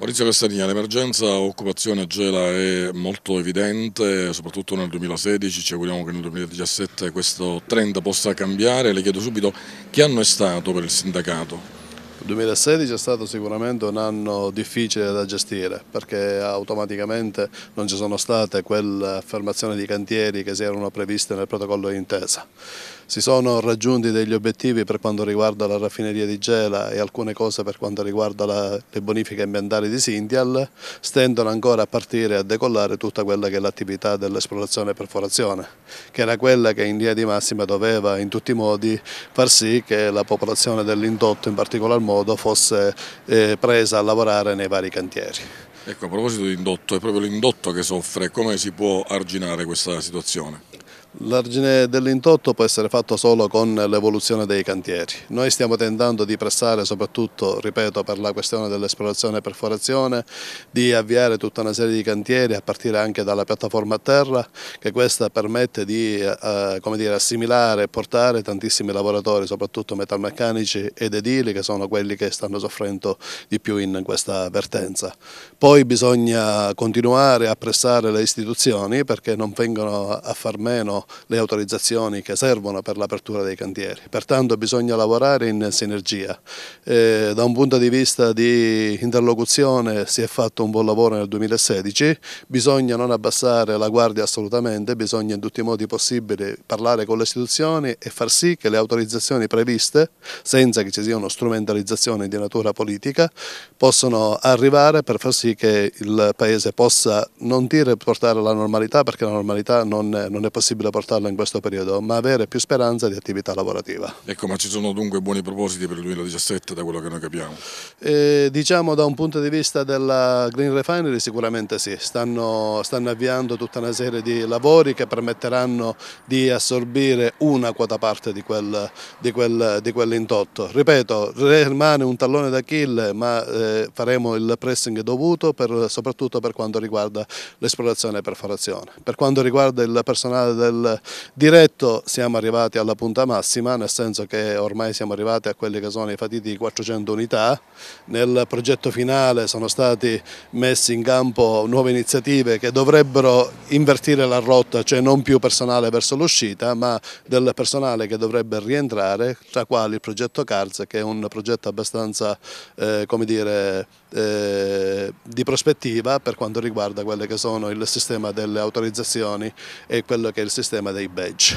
Maurizio Castanina, l'emergenza occupazione a Gela è molto evidente, soprattutto nel 2016, ci auguriamo che nel 2017 questo trend possa cambiare. Le chiedo subito che anno è stato per il sindacato? Il 2016 è stato sicuramente un anno difficile da gestire perché automaticamente non ci sono state quelle affermazioni di cantieri che si erano previste nel protocollo di intesa. Si sono raggiunti degli obiettivi per quanto riguarda la raffineria di Gela e alcune cose per quanto riguarda la, le bonifiche ambientali di Sintial, stendono ancora a partire e a decollare tutta quella che è l'attività dell'esplorazione e perforazione, che era quella che in linea di massima doveva in tutti i modi far sì che la popolazione dell'indotto in particolar modo modo fosse eh, presa a lavorare nei vari cantieri. Ecco, a proposito di indotto, è proprio l'indotto che soffre, come si può arginare questa situazione? L'argine dell'intotto può essere fatto solo con l'evoluzione dei cantieri. Noi stiamo tentando di pressare soprattutto, ripeto, per la questione dell'esplorazione e perforazione, di avviare tutta una serie di cantieri a partire anche dalla piattaforma a terra, che questa permette di eh, dire, assimilare e portare tantissimi lavoratori, soprattutto metalmeccanici ed edili, che sono quelli che stanno soffrendo di più in questa vertenza. Poi bisogna continuare a pressare le istituzioni perché non vengono a far meno le autorizzazioni che servono per l'apertura dei cantieri, pertanto bisogna lavorare in sinergia. Eh, da un punto di vista di interlocuzione si è fatto un buon lavoro nel 2016, bisogna non abbassare la guardia assolutamente, bisogna in tutti i modi possibili parlare con le istituzioni e far sì che le autorizzazioni previste, senza che ci sia siano strumentalizzazione di natura politica, possano arrivare per far sì che il Paese possa non dire portare alla normalità, perché la normalità non, non è possibile difficile portarlo in questo periodo, ma avere più speranza di attività lavorativa. Ecco, ma ci sono dunque buoni propositi per il 2017 da quello che noi capiamo? Eh, diciamo da un punto di vista della Green Refinery sicuramente sì, stanno, stanno avviando tutta una serie di lavori che permetteranno di assorbire una quota parte di, quel, di, quel, di quell'intotto. Ripeto, rimane un tallone d'Achille, ma eh, faremo il pressing dovuto per, soprattutto per quanto riguarda l'esplorazione e perforazione. Per quanto riguarda il personale del del diretto siamo arrivati alla punta massima, nel senso che ormai siamo arrivati a quelli che sono i fatiti 400 unità. Nel progetto finale sono stati messi in campo nuove iniziative che dovrebbero invertire la rotta, cioè non più personale verso l'uscita, ma del personale che dovrebbe rientrare, tra quali il progetto CARS che è un progetto abbastanza eh, come dire, eh, di prospettiva per quanto riguarda quelle che sono il sistema delle autorizzazioni e quello che è il sistema sistema dei badge.